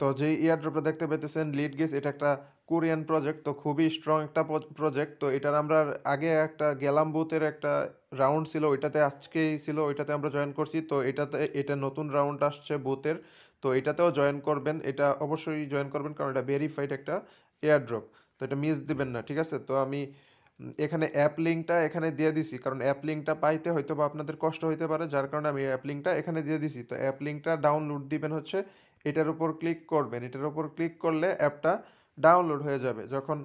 তো যে ইয়ারড্রপটা দেখতে পেতেছেন লিড গেস এটা একটা কোরিয়ান প্রজেক্ট তো খুবই স্ট্রং একটা প্রজেক্ট তো এটার আমরা আগে একটা গেলাম বুথের একটা রাউন্ড ছিল ওইটাতে আজকেই ছিল ওইটাতে আমরা জয়েন করছি তো এটাতে এটা নতুন রাউন্ড আসছে বুথের তো এটাতেও জয়েন করবেন এটা অবশ্যই জয়েন করবেন কারণ এটা ভেরিফাইড একটা এয়ারড্রপ তো এটা মিস দিবেন না ঠিক আছে তো আমি এখানে অ্যাপ লিঙ্কটা এখানে দিয়ে দিছি কারণ অ্যাপ লিঙ্কটা পাইতে হয়তো বা আপনাদের কষ্ট হইতে পারে যার কারণে আমি অ্যাপ লিঙ্কটা এখানে দিয়ে দিছি তো অ্যাপ লিঙ্কটা ডাউনলোড দিবেন হচ্ছে এটার উপর ক্লিক করবেন এটার উপর ক্লিক করলে অ্যাপটা ডাউনলোড হয়ে যাবে যখন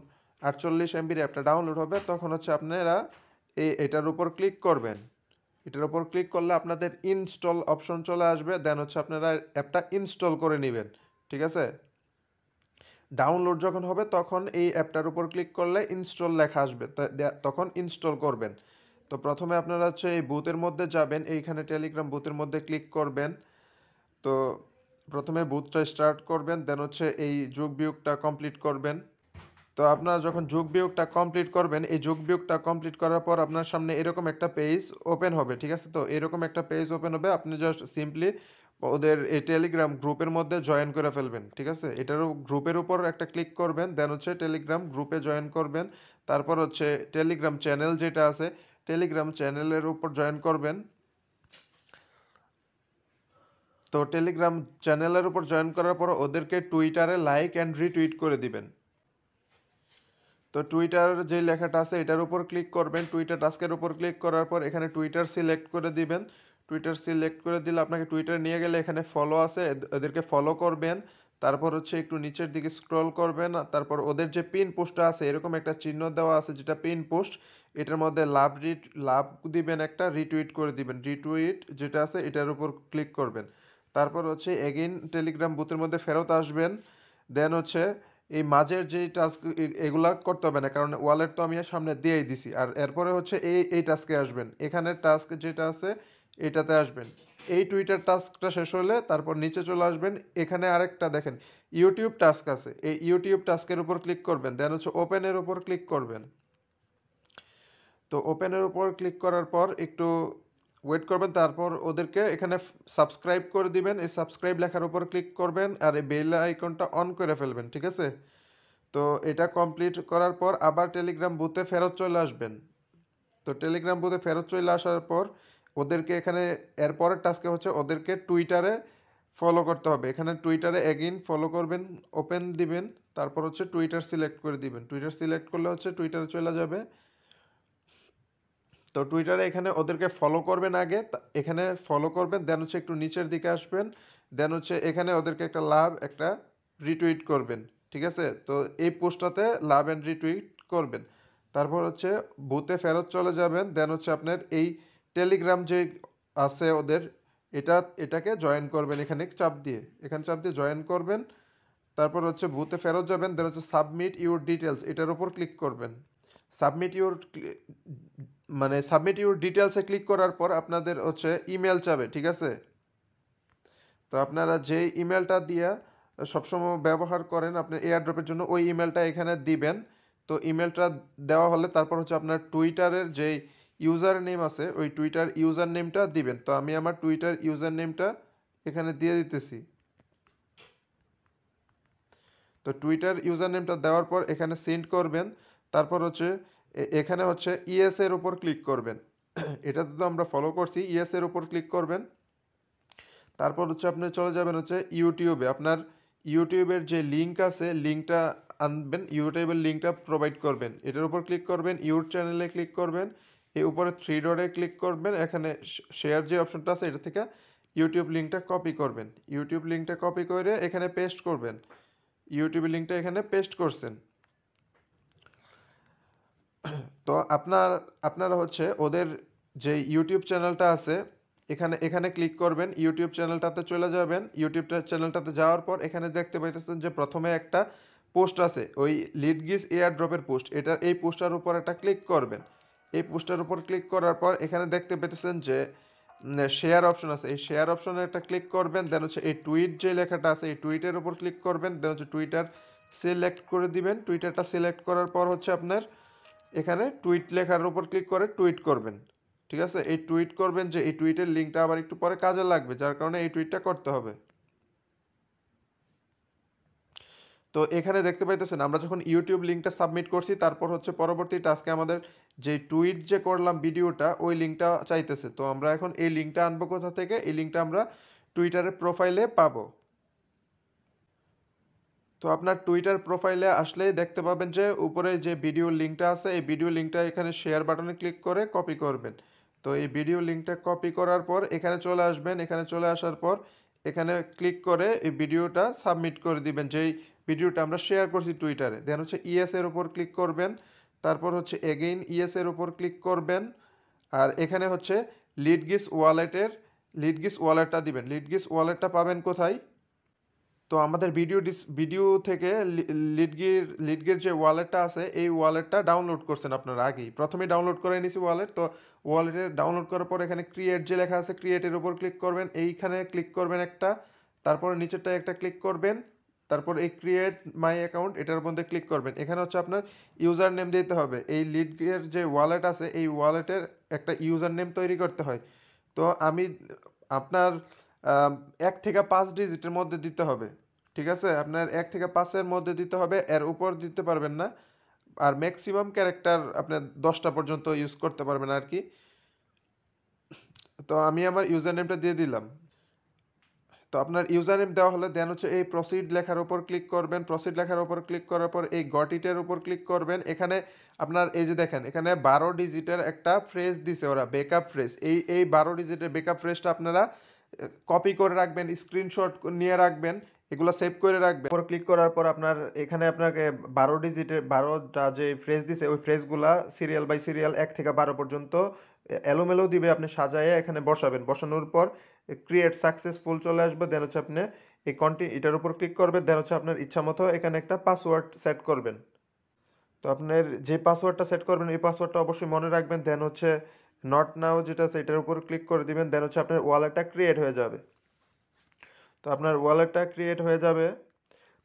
আটচল্লিশ এমবির অ্যাপটা ডাউনলোড হবে তখন হচ্ছে আপনারা এই এটার উপর ক্লিক করবেন এটার উপর ক্লিক করলে আপনাদের ইনস্টল অপশন চলে আসবে দেন হচ্ছে আপনারা অ্যাপটা ইনস্টল করে নেবেন ঠিক আছে ডাউনলোড যখন হবে তখন এই অ্যাপটার উপর ক্লিক করলে ইনস্টল লেখা আসবে তখন ইনস্টল করবেন তো প্রথমে আপনারা হচ্ছে এই বুথের মধ্যে যাবেন এইখানে টেলিগ্রাম বুথের মধ্যে ক্লিক করবেন তো প্রথমে বুথটা স্টার্ট করবেন দেন হচ্ছে এই যোগ বিয়োগটা কমপ্লিট করবেন তো আপনারা যখন যোগ বিয়োগটা কমপ্লিট করবেন এই যোগ বিয়োগটা কমপ্লিট করার পর আপনার সামনে এরকম একটা পেজ ওপেন হবে ঠিক আছে তো এরকম একটা পেজ ওপেন হবে আপনি জাস্ট সিম্পলি ওদের এই টেলিগ্রাম গ্রুপের মধ্যে জয়েন করে ফেলবেন ঠিক আছে এটারও গ্রুপের উপর একটা ক্লিক করবেন দেন হচ্ছে টেলিগ্রাম গ্রুপে জয়েন করবেন তারপর হচ্ছে টেলিগ্রাম চ্যানেল যেটা আছে টেলিগ্রাম চ্যানেলের উপর জয়েন করবেন তো টেলিগ্রাম চ্যানেলের উপর জয়েন করার পর ওদেরকে টুইটারে লাইক অ্যান্ড রিটুইট করে দিবেন তো টুইটার যে লেখাটা আছে এটার উপর ক্লিক করবেন টুইটার টাস্কের উপর ক্লিক করার পর এখানে টুইটার সিলেক্ট করে দিবেন টুইটার সিলেক্ট করে দিলে আপনাকে টুইটার নিয়ে গেলে এখানে ফলো আছে ওদেরকে ফলো করবেন তারপর হচ্ছে একটু নিচের দিকে স্ক্রল করবেন তারপর ওদের যে পিন পোস্টটা আছে এরকম একটা চিহ্ন দেওয়া আছে যেটা পিন পোস্ট এটার মধ্যে লাভ রিট লাভ দিবেন একটা রিটুইট করে দিবেন রিটুইট যেটা আছে এটার উপর ক্লিক করবেন তারপর হচ্ছে এগেইন টেলিগ্রাম বুথের মধ্যে ফেরত আসবেন দেন হচ্ছে এই মাঝের যে টাস্ক এগুলা করতে হবে না কারণ ওয়ালেট তো আমি সামনে দিয়েই দিছি আর এরপরে হচ্ছে এই এই টাস্কে আসবেন এখানে টাস্ক যেটা আছে এটাতে আসবেন এই টুইটার টাস্কটা শেষ হলে তারপর নিচে চলে আসবেন এখানে আরেকটা দেখেন ইউটিউব টাস্ক আছে এই ইউটিউব টাস্কের উপর ক্লিক করবেন দেন হচ্ছে ওপেনের উপর ক্লিক করবেন তো ওপেনের উপর ক্লিক করার পর একটু ওয়েট করবেন তারপর ওদেরকে এখানে সাবস্ক্রাইব করে দিবেন এই সাবস্ক্রাইব লেখার উপর ক্লিক করবেন আর এই বেল আইকনটা অন করে ফেলবেন ঠিক আছে তো এটা কমপ্লিট করার পর আবার টেলিগ্রাম বুথে ফেরত চলে আসবেন তো টেলিগ্রাম বুথে ফেরত চলে আসার পর ওদেরকে এখানে এরপরের টাস্কে হচ্ছে ওদেরকে টুইটারে ফলো করতে হবে এখানে টুইটারে এগেইন ফলো করবেন ওপেন দিবেন তারপর হচ্ছে টুইটার সিলেক্ট করে দিবেন টুইটার সিলেক্ট করলে হচ্ছে টুইটারে চলে যাবে তো টুইটারে এখানে ওদেরকে ফলো করবেন আগে এখানে ফলো করবেন দেন হচ্ছে একটু নিচের দিকে আসবেন দেন হচ্ছে এখানে ওদেরকে একটা লাভ একটা রিটুইট করবেন ঠিক আছে তো এই পোস্টটাতে লাভ অ্যান্ড রিটুইট করবেন তারপর হচ্ছে বুথে ফেরত চলে যাবেন দেন হচ্ছে আপনার এই টেলিগ্রাম যে আছে ওদের এটা এটাকে জয়েন করবেন এখানে চাপ দিয়ে এখানে চাপ দিয়ে জয়েন করবেন তারপর হচ্ছে বুথে ফেরত যাবেন দেন হচ্ছে সাবমিট ইউর ডিটেলস এটার উপর ক্লিক করবেন সাবমিট ইউর মানে সাবমিট ইউর ডিটেলসে ক্লিক করার পর আপনাদের হচ্ছে ইমেল চাবে ঠিক আছে তো আপনারা যে ইমেলটা দিয়া সবসময় ব্যবহার করেন আপনি এয়ারড্রপের জন্য ওই ইমেলটা এখানে দিবেন তো ইমেলটা দেওয়া হলে তারপর হচ্ছে আপনার টুইটারের যেই ইউজার নেম আছে ওই টুইটার ইউজার নেমটা দিবেন তো আমি আমার টুইটার ইউজার নেমটা এখানে দিয়ে দিতেছি তো টুইটার ইউজার নেমটা দেওয়ার পর এখানে সেন্ড করবেন তারপর হচ্ছে এখানে হচ্ছে ইএস এর উপর ক্লিক করবেন এটাতে তো আমরা ফলো করছি ইএস এর উপর ক্লিক করবেন তারপর হচ্ছে আপনি চলে যাবেন হচ্ছে ইউটিউবে আপনার ইউটিউবের যে লিঙ্ক আছে লিঙ্কটা আনবেন ইউটিউবের লিঙ্কটা প্রোভাইড করবেন এটার উপর ক্লিক করবেন ইউর চ্যানেলে ক্লিক করবেন এই উপরে থ্রি ডটে ক্লিক করবেন এখানে শেয়ার যে অপশনটা আছে এটা থেকে ইউটিউব লিঙ্কটা কপি করবেন ইউটিউব লিঙ্কটা কপি করে এখানে পেস্ট করবেন ইউটিউব লিঙ্কটা এখানে পেস্ট করছেন তো আপনার আপনারা হচ্ছে ওদের যে ইউটিউব চ্যানেলটা আছে এখানে এখানে ক্লিক করবেন ইউটিউব চ্যানেলটাতে চলে যাবেন ইউটিউব চ্যানেলটাতে যাওয়ার পর এখানে দেখতে পাইতেছেন যে প্রথমে একটা পোস্ট আছে ওই লিডগিস এয়ার ড্রপের পোস্ট এটা এই পোস্টার উপর একটা ক্লিক করবেন এই পোস্টার উপর ক্লিক করার পর এখানে দেখতে পেতেছেন যে শেয়ার অপশন আছে এই শেয়ার অপশনে একটা ক্লিক করবেন দেন হচ্ছে এই টুইট যে লেখাটা আছে এই টুইটের উপর ক্লিক করবেন দেন হচ্ছে টুইটার সিলেক্ট করে দিবেন টুইটারটা সিলেক্ট করার পর হচ্ছে আপনার এখানে টুইট লেখার উপর ক্লিক করে টুইট করবেন ঠিক আছে এই টুইট করবেন যে এই টুইটের লিঙ্কটা আবার একটু পরে কাজে লাগবে যার কারণে এই টুইটটা করতে হবে তো এখানে দেখতে পাইতেছেন আমরা যখন ইউটিউব লিঙ্কটা সাবমিট করছি তারপর হচ্ছে পরবর্তী টাস্কে আমাদের যে টুইট যে করলাম ভিডিওটা ওই লিঙ্কটা চাইতেছে তো আমরা এখন এই লিঙ্কটা আনবো কোথা থেকে এই লিঙ্কটা আমরা টুইটারের প্রোফাইলে পাবো তো আপনার টুইটার প্রোফাইলে আসলেই দেখতে পাবেন যে উপরে যে ভিডিও লিঙ্কটা আছে এই ভিডিও লিঙ্কটা এখানে শেয়ার বাটনে ক্লিক করে কপি করবেন তো এই ভিডিও লিঙ্কটা কপি করার পর এখানে চলে আসবেন এখানে চলে আসার পর এখানে ক্লিক করে এই ভিডিওটা সাবমিট করে দিবেন যেই ভিডিওটা আমরা শেয়ার করছি টুইটারে দেন হচ্ছে ইএস e এর উপর ক্লিক করবেন তারপর হচ্ছে এগেইন ইএস e এর উপর ক্লিক করবেন আর এখানে হচ্ছে লিডগিস ওয়ালেটের লিডগিস ওয়ালেটটা দিবেন লিডগিস ওয়ালেটটা পাবেন কোথায় তো আমাদের ভিডিও ডিস ভিডিও থেকে লিডগির লিডগির যে ওয়ালেটটা আছে এই ওয়ালেটটা ডাউনলোড করছেন আপনারা আগেই প্রথমে ডাউনলোড করে নিয়েছি ওয়ালেট তো ওয়ালেটে ডাউনলোড করার পর এখানে ক্রিয়েট যে লেখা আছে ক্রিয়েটের উপর ক্লিক করবেন এইখানে ক্লিক করবেন একটা তারপর নিচেরটা একটা ক্লিক করবেন তারপর এই ক্রিয়েট মাই অ্যাকাউন্ট এটার মধ্যে ক্লিক করবেন এখানে হচ্ছে আপনার ইউজার নেম দিতে হবে এই লিডগির যে ওয়ালেট আছে এই ওয়ালেটের একটা ইউজার নেম তৈরি করতে হয় তো আমি আপনার এক থেকে পাঁচ ডিজিটের মধ্যে দিতে হবে ঠিক আছে আপনার এক থেকে পাঁচের মধ্যে দিতে হবে এর উপর দিতে পারবেন না আর ম্যাক্সিমাম ক্যারেক্টার আপনার দশটা পর্যন্ত ইউজ করতে পারবেন আর কি তো আমি আমার ইউজার নেমটা দিয়ে দিলাম তো আপনার ইউজার নেম দেওয়া হলে দেন হচ্ছে এই প্রসিড লেখার উপর ক্লিক করবেন প্রসিড লেখার উপর ক্লিক করার পর এই গটিটের উপর ক্লিক করবেন এখানে আপনার এই যে দেখেন এখানে বারো ডিজিটের একটা ফ্রেজ দিছে ওরা বেকআপ ফ্রেজ এই এই বারো ডিজিটের বেকআপ ফ্রেজটা আপনারা কপি করে রাখবেন স্ক্রিনশট নিয়ে রাখবেন এগুলো সেভ করে রাখবেন পর ক্লিক করার পর আপনার এখানে আপনাকে বারো ডিজিটের বারোটা যে ফ্রেজ দিছে ওই ফ্রেজগুলা সিরিয়াল বাই সিরিয়াল এক থেকে বারো পর্যন্ত এলোমেলো দিবে আপনি সাজায় এখানে বসাবেন বসানোর পর ক্রিয়েট সাকসেসফুল চলে আসবে দেন হচ্ছে আপনি এই কন্টি এটার উপর ক্লিক করবেন দেন হচ্ছে আপনার ইচ্ছা মতো এখানে একটা পাসওয়ার্ড সেট করবেন তো আপনার যে পাসওয়ার্ডটা সেট করবেন এই পাসওয়ার্ডটা অবশ্যই মনে রাখবেন দেন হচ্ছে নট নাও যেটা আছে এটার উপর ক্লিক করে দিবেন দেন হচ্ছে আপনার ওয়ালেটটা ক্রিয়েট হয়ে যাবে তো আপনার ওয়ালেটটা ক্রিয়েট হয়ে যাবে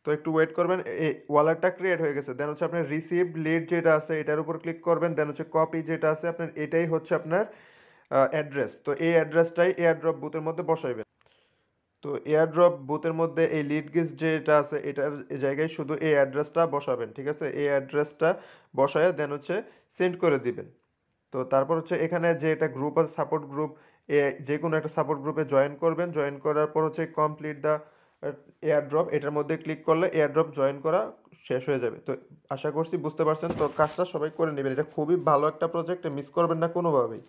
তো একটু ওয়েট করবেন এই ওয়ালেটটা ক্রিয়েট হয়ে গেছে দেন হচ্ছে আপনার রিসিভ লিড যেটা আছে এটার উপর ক্লিক করবেন দেন হচ্ছে কপি যেটা আছে আপনার এটাই হচ্ছে আপনার অ্যাড্রেস তো এই অ্যাড্রেসটাই এয়ারড্রপ বুথের মধ্যে বসাইবেন তো এয়ারড্রপ বুথের মধ্যে এই লিড গেস যেটা আছে এটার জায়গায় শুধু এই অ্যাড্রেসটা বসাবেন ঠিক আছে এই অ্যাড্রেসটা বসায় দেন হচ্ছে সেন্ড করে দিবেন তো তারপর হচ্ছে এখানে যে এটা গ্রুপ আছে সাপোর্ট গ্রুপ এ যে কোনো একটা সাপোর্ট গ্রুপে জয়েন করবেন জয়েন করার পর হচ্ছে কমপ্লিট দ্য এয়ারড্রপ এটার মধ্যে ক্লিক করলে এয়ারড্রপ জয়েন করা শেষ হয়ে যাবে তো আশা করছি বুঝতে পারছেন তো কাজটা সবাই করে নেবেন এটা খুবই ভালো একটা প্রজেক্ট মিস করবেন না কোনোভাবেই